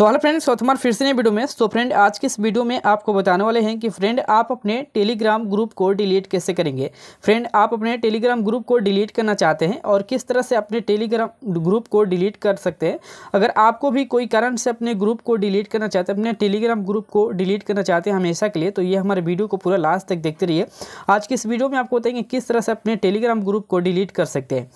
so hello friends स्वतमान फिर से नए वीडियो में सो तो so फ्रेंड आज के इस वीडियो में आपको बताने वाले हैं कि फ्रेंड आप अपने टेलीग्राम ग्रुप को डिलीट कैसे करेंगे फ्रेंड आप अपने टेलीग्राम ग्रुप को डिलीट करना चाहते हैं और किस तरह से अपने टेलीग्राम ग्रुप को डिलीट कर सकते हैं अगर आपको भी कोई कारण से अपने ग्रुप को डिलीट करना चाहते हैं अपने टेलीग्राम ग्रुप को डिलीट करना चाहते हैं हमेशा के लिए तो ये हमारे वीडियो को पूरा लास्ट तक देखते रहिए आज के इस वीडियो में आपको बताएंगे किस तरह से अपने टेलीग्राम ग्रुप को डिलीट कर सकते हैं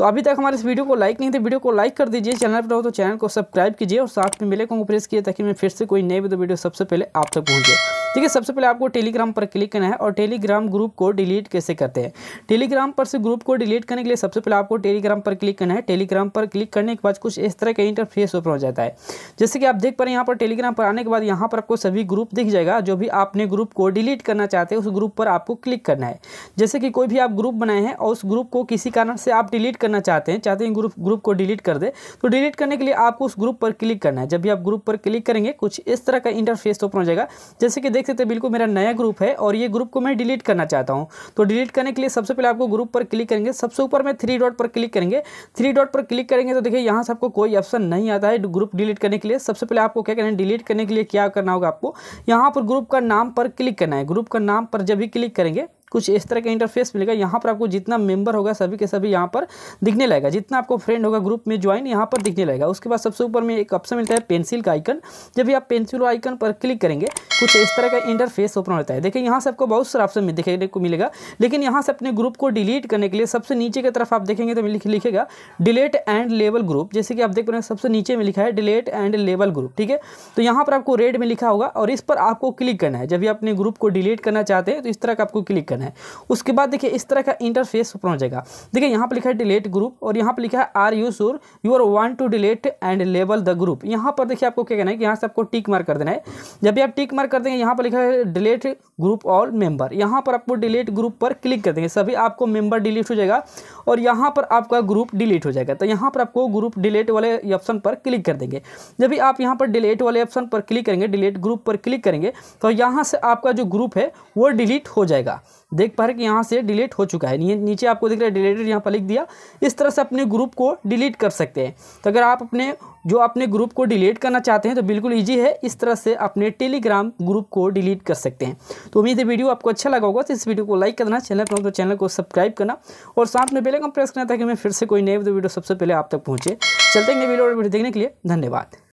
तो अभी तक हमारे इस वीडियो को लाइक नहीं थे वीडियो को लाइक कर दीजिए चैनल पर हो तो चैनल को सब्सक्राइब कीजिए और साथ में मिले को प्रेस कीजिए ताकि मैं फिर से कोई नई वीडियो सबसे पहले आप तक पहुँचे ठीक है सबसे पहले आपको टेलीग्राम पर क्लिक करना है और टेलीग्राम ग्रुप को डिलीट कैसे करते हैं टेलीग्राम पर से ग्रुप को डिलीट करने के लिए सबसे पहले आपको टेलीग्राम पर क्लिक करना है टेलीग्राम पर क्लिक करने के बाद कुछ इस तरह का इंटरफेस ओपन हो जाता है जैसे कि आप देख पा रहे हैं यहाँ पर टेलीग्राम पर आने के बाद यहाँ पर आपको सभी ग्रुप दिख जाएगा जो भी आपने ग्रुप को डिलीट करना चाहते हैं उस ग्रुप पर आपको क्लिक करना है जैसे कि कोई भी आप ग्रुप बनाए हैं और उस ग्रुप को किसी कारण से आप डिलीट करना चाहते हैं चाहते हैं ग्रुप ग्रुप को डिलीट कर दे तो डिलीट करने के लिए आपको उस ग्रुप पर क्लिक करना है जब भी आप ग्रुप पर क्लिक करेंगे कुछ इस तरह का इंटरफेस ओपन हो जाएगा जैसे कि देख सकते हैं बिल्कुल मेरा नया ग्रुप है और ये ग्रुप को मैं डिलीट करना चाहता हूँ तो डिलीट करने के लिए सबसे पहले आपको ग्रुप पर क्लिक करेंगे सबसे ऊपर में थ्री डॉट पर क्लिक करेंगे थ्री डॉट पर क्लिक करेंगे तो देखिए यहाँ से आपको कोई ऑप्शन नहीं आता है ग्रुप डिलीट करने के लिए सबसे पहले आपको क्या करना है डिलीट करने के लिए क्या करना होगा आपको यहाँ पर ग्रुप का नाम पर क्लिक करना है ग्रुप का नाम पर जब भी क्लिक करेंगे कुछ इस तरह का इंटरफेस मिलेगा यहाँ पर आपको जितना मेंबर होगा सभी के सभी यहाँ पर दिखने लगेगा जितना आपको फ्रेंड होगा ग्रुप में ज्वाइन यहाँ पर दिखने लगेगा उसके बाद सबसे ऊपर में एक ऑप्शन मिलता है पेंसिल का आइकन जब भी आप पेंसिल आइकन पर क्लिक करेंगे कुछ इस तरह का इंटरफेस ओपन होता है देखिए यहाँ से आपको बहुत सारा ऑप्शन देखने को मिलेगा लेकिन यहाँ से अपने ग्रुप को डिलीट करने के लिए सबसे नीचे की तरफ आप देखेंगे तो लिखेगा डिलेट एंड लेवल ग्रुप जैसे कि आप देख रहे हैं सबसे नीचे में लिखा है डिलेट एंड लेवल ग्रुप ठीक है तो यहाँ पर आपको रेड में लिखा होगा और इस पर आपको क्लिक करना है जब भी अपने ग्रुप को डिलीट करना चाहते हैं तो इस तरह का आपको क्लिक करना है ऑप्शन है उसके बाद देखिए इस तरह का इंटरफेस ओपन हो जाएगा देखिए यहाँ पर लिखा है डिलेट ग्रुप और यहाँ पर लिखा है are you sure you are one to delete and label the group यहाँ पर देखिए आपको क्या कहना है कि यहाँ से आपको टिक मार्क कर देना है जब भी आप टिक मार्क कर देंगे यहाँ पर लिखा है डिलेट ग्रुप ऑल मेंबर यहाँ पर आपको डिलीट ग्रुप पर क्लिक कर देंगे सभी आपको मेंबर डिलीट हो जाएगा और यहाँ पर आपका ग्रुप डिलीट हो जाएगा तो यहाँ पर आपको ग्रुप डिलीट वाले ऑप्शन पर क्लिक कर देंगे जब भी आप यहाँ पर डिलीट वाले ऑप्शन पर क्लिक करेंगे डिलीट ग्रुप पर क्लिक करेंगे तो यहाँ से आपका जो ग्रुप है वो डिलीट हो जाएगा देख पा रहे कि यहाँ से डिलीट हो चुका है नीचे आपको दिख रहा है डिलीटेड यहाँ पर लिख दिया इस तरह से अपने ग्रुप को डिलीट कर सकते हैं तो अगर आप अपने जो अपने ग्रुप को डिलीट करना चाहते हैं तो बिल्कुल ईजी है इस तरह से अपने टेलीग्राम ग्रुप को डिलीट कर सकते हैं तो उम्मीद है वीडियो आपको अच्छा लगा होगा तो इस वीडियो को लाइक करना चैनल पर तो चैनल को सब्सक्राइब करना और साथ में बेलकम प्रेस करना कि मैं फिर से कोई नए वीडियो सबसे पहले आप तक पहुँचे चलते हैं वीडियो और वीडियो देखने के लिए धन्यवाद